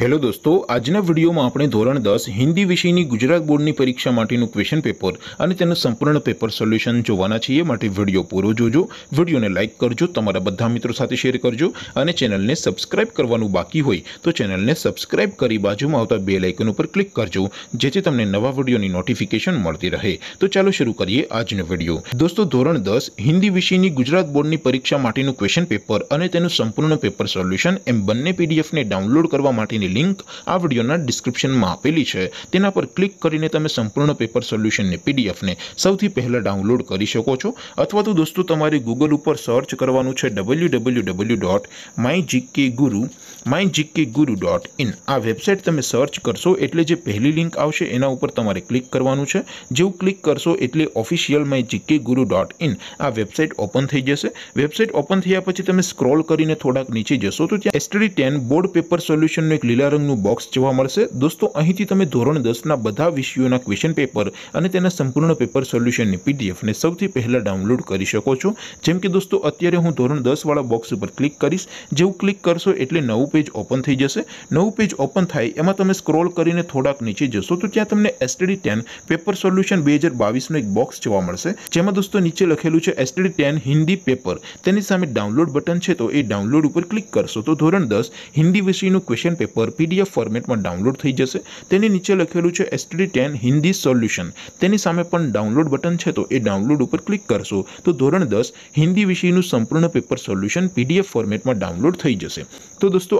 hello दोस्तों आज ने वीडियो म आपने ધોરણ 10 હિન્દી વિષય ની ગુજરાત બોર્ડ ની પરીક્ષા માટે નું ક્વેશ્ચન પેપર અને તેનું સંપૂર્ણ પેપર સોલ્યુશન જોવા ના છે એ માટે વિડિયો પૂરો જોજો વિડિયોને લાઈક કરજો તમારા બધા મિત્રો સાથે શેર કરજો અને ચેનલ ને સબ્સ્ક્રાઇબ કરવાનું બાકી હોય તો ચેનલ ને સબ્સ્ક્રાઇબ કરી બાજુમાં આવતો બેલ આઇકન ઉપર ક્લિક કરજો જેથી તમને નવા વિડિયો ની નોટિફિકેશન મળતી રહે તો ચાલો શરૂ કરીએ આજ ને વિડિયો દોસ્તો ધોરણ 10 હિન્દી વિષય ની ગુજરાત બોર્ડ ની પરીક્ષા માટે નું ક્વેશ્ચન પેપર અને તેનું સંપૂર્ણ પેપર સોલ્યુશન એમ બનને પીડીએફ ને ડાઉનલોડ કરવા માટે લિંક આ વિડિયોના ડિસ્ક્રિપ્શનમાં આપેલી છે તેના પર ક્લિક કરીને તમે સંપૂર્ણ પેપર સોલ્યુશન ને પીડીએફ ને સૌથી પહેલા ડાઉનલોડ કરી શકો છો અથવા તો દોસ્તો તમારે Google ઉપર સર્ચ કરવાનું છે www.mygkguru my GK guru dot in આ વેબસાઇટ તમે સર્ચ કરશો એટલે જે પહેલી લિંક આવશે એના ઉપર તમારે ક્લિક કરવાનું છે જેવું ક્લિક કરશો એટલે official my GK guru dot in આ વેબસાઇટ ઓપન થઈ જશે વેબસાઇટ ઓપન થયા પછી તમે સ્ક્રોલ કરીને થોડાક નીચે જશો તો ત્યાં એસટડી ટેન બોર્ડ પેપર સોલ્યુશનનું એક લીલા રંગનું બોક્સ જોવા મળશે દોસ્તો અહીંથી તમે ધોરણ દસના બધા વિષયોના ક્વેશ્ચન પેપર અને તેના સંપૂર્ણ પેપર સોલ્યુશનની પીડીએફને સૌથી પહેલાં ડાઉનલોડ કરી શકો છો જેમ કે દોસ્તો અત્યારે હું ધોરણ દસવાળા બોક્સ ઉપર ક્લિક કરીશ જેવું ક્લિક કરશો એટલે નવું પેજ ઓપન થઈ જશે નવું પેજ ઓપન થાય એમાં તમે સ્ક્રોલ કરીને થોડાક નીચે જશો તો ત્યાં તમને STD 10 પેપર સોલ્યુશન 2022 નો એક બોક્સ જોવા મળશે જેમ કે દોસ્તો નીચે લખેલું છે STD 10 હિન્દી પેપર તેની સામે ડાઉનલોડ બટન છે તો એ ડાઉનલોડ ઉપર ક્લિક કરશો તો ધોરણ 10 હિન્દી વિષયનું ક્વેશ્ચન પેપર PDF ફોર્મેટમાં ડાઉનલોડ થઈ જશે તેની નીચે લખેલું છે STD 10 હિન્દી સોલ્યુશન તેની સામે પણ ડાઉનલોડ બટન છે તો એ ડાઉનલોડ ઉપર ક્લિક કરશો તો ધોરણ 10 હિન્દી વિષયનું સંપૂર્ણ પેપર સોલ્યુશન PDF ફોર્મેટમાં ડાઉનલોડ થઈ જશે તો દોસ્તો